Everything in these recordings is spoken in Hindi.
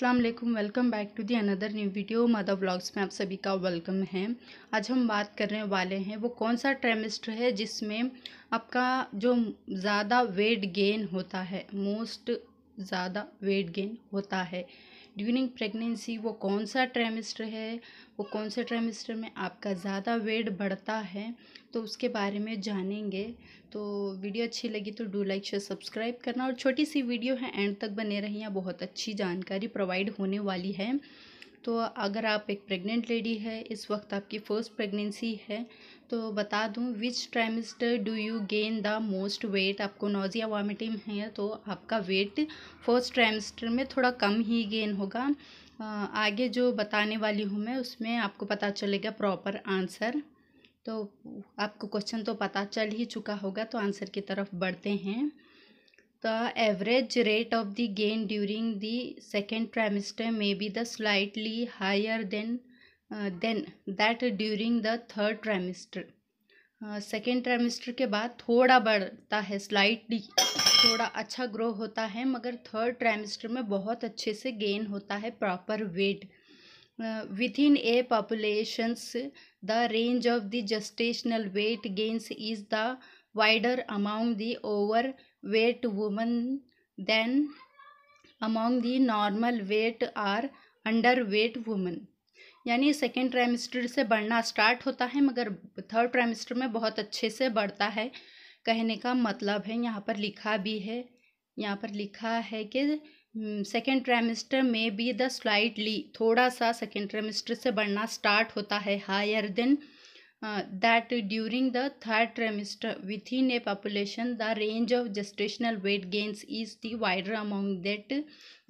अस्सलाम वालेकुम welcome back to the another new video mother blogs में आप सभी का वेलकम है आज हम बात करने वाले हैं वो कौन सा ट्रेमिस्टर है जिसमें आपका जो ज़्यादा वेट गेन होता है मोस्ट ज़्यादा वेट गेन होता है ड्यूरिंग प्रेगनेंसी वो कौन सा ट्रेमिस्टर है वो कौन से ट्रेमिस्टर में आपका ज़्यादा वेट बढ़ता है तो उसके बारे में जानेंगे तो वीडियो अच्छी लगी तो डू लाइक शेयर सब्सक्राइब करना और छोटी सी वीडियो है एंड तक बने रही बहुत अच्छी जानकारी प्रोवाइड होने वाली है तो अगर आप एक प्रेग्नेंट लेडी है इस वक्त आपकी फ़र्स्ट प्रेगनेंसी है तो बता दूं which trimester do you gain the most weight आपको नोज़िया वामिटिंग है तो आपका वेट फर्स्ट ट्राइमिस्टर में थोड़ा कम ही गेन होगा आगे जो बताने वाली हूँ मैं उसमें आपको पता चलेगा प्रॉपर आंसर तो आपको क्वेश्चन तो पता चल ही चुका होगा तो आंसर की तरफ बढ़ते हैं The average rate of the gain during the second trimester may be the slightly higher than uh, than that during the third trimester. Second uh, trimester के बाद थोड़ा बढ़ता है स्लाइटली थोड़ा अच्छा ग्रो होता है मगर थर्ड ट्राइमेस्टर में बहुत अच्छे से गेन होता है proper weight within a populations the range of the gestational weight gains is the wider among the overweight women than among the normal weight or underweight women यानी सेकेंड ट्राइमिस्टर से बढ़ना स्टार्ट होता है मगर थर्ड ट्राइमिस्टर में बहुत अच्छे से बढ़ता है कहने का मतलब है यहाँ पर लिखा भी है यहाँ पर लिखा है कि सेकेंड हम्म, ट्राइमिस्टर में भी द स्लाइटली थोड़ा सा सेकेंड ट्राइमिस्टर से बढ़ना स्टार्ट होता है higher than that during the third trimester within a population the range of gestational weight gains is the wider among that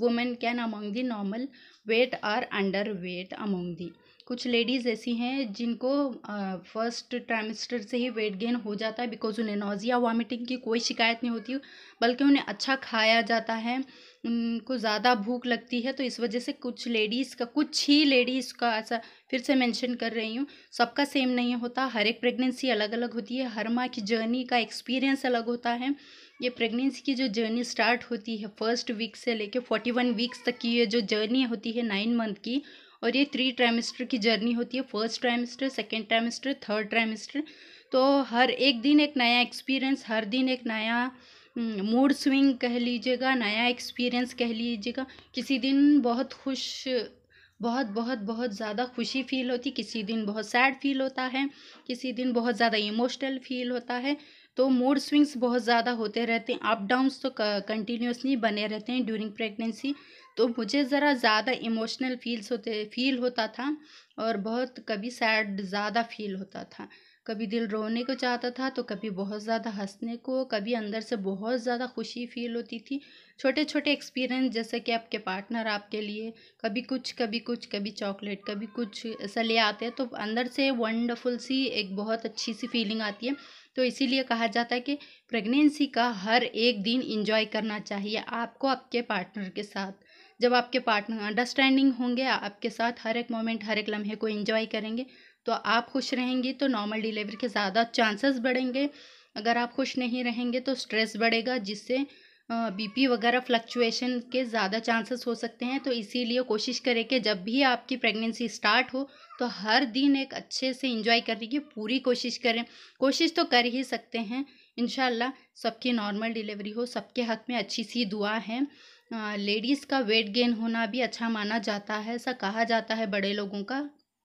women can among the normal weight or underweight among the कुछ लेडीज़ ऐसी हैं जिनको फर्स्ट uh, ट्राइमिस्टर से ही वेट गेन हो जाता है बिकॉज उन्हें नोजिया वॉमिटिंग की कोई शिकायत नहीं होती बल्कि उन्हें अच्छा खाया जाता है उनको ज़्यादा भूख लगती है तो इस वजह से कुछ लेडीज़ का कुछ ही लेडीज़ का ऐसा फिर से मेंशन कर रही हूँ सबका सेम नहीं होता हर एक प्रेगनेंसी अलग अलग होती है हर माँ की जर्नी का एक्सपीरियंस अलग होता है ये प्रेगनेंसी की जो जर्नी स्टार्ट होती है फर्स्ट वीक से लेके फोर्टी वन वीक्स तक की ये जो जर्नी होती है नाइन मंथ की और ये थ्री ट्राइमेस्टर की जर्नी होती है first trimester second trimester third trimester तो हर एक दिन एक नया एक्सपीरियंस हर दिन एक नया मूड हम्म, स्विंग कह लीजिएगा नया एक्सपीरियंस कह लीजिएगा किसी दिन बहुत खुश बहुत बहुत बहुत ज़्यादा खुशी फील होती किसी दिन बहुत सैड फील होता है किसी दिन बहुत ज़्यादा इमोशनल फील होता है तो मूड स्विंग्स बहुत ज़्यादा होते रहते हैं अप डाउन्स तो कंटिन्यूसली बने रहते हैं ड्यूरिंग प्रेगनेंसी तो मुझे ज़रा ज़्यादा इमोशनल फील्स होते फील होता था और बहुत कभी सैड ज़्यादा फील होता था कभी दिल रोने को चाहता था तो कभी बहुत ज़्यादा हंसने को कभी अंदर से बहुत ज़्यादा खुशी फील होती थी छोटे छोटे एक्सपीरियंस जैसे कि आपके पार्टनर आपके लिए कभी कुछ कभी कुछ कभी चॉकलेट कभी कुछ ऐसा ले आते हैं तो अंदर से वंडरफुल सी एक बहुत अच्छी सी फीलिंग आती है तो इसीलिए कहा जाता है कि प्रेगनेंसी का हर एक दिन इंजॉय करना चाहिए आपको आपके पार्टनर के साथ जब आपके पार्टनर अंडरस्टैंडिंग होंगे आपके साथ हर एक मोमेंट हर एक लम्हे को इंजॉय करेंगे तो आप खुश रहेंगी तो नॉर्मल डिलीवरी के ज़्यादा चांसेस बढ़ेंगे अगर आप खुश नहीं रहेंगे तो स्ट्रेस बढ़ेगा जिससे बीपी वगैरह फ्लक्चुएशन के ज़्यादा चांसेस हो सकते हैं तो इसीलिए कोशिश करें कि जब भी आपकी प्रेगनेंसी स्टार्ट हो तो हर दिन एक अच्छे से इंजॉय करने की पूरी कोशिश करें कोशिश तो कर ही सकते हैं इन सबकी नॉर्मल डिलीवरी हो सबके हक में अच्छी सी दुआ है लेडीज़ का वेट गेन होना भी अच्छा माना जाता है ऐसा कहा जाता है बड़े लोगों का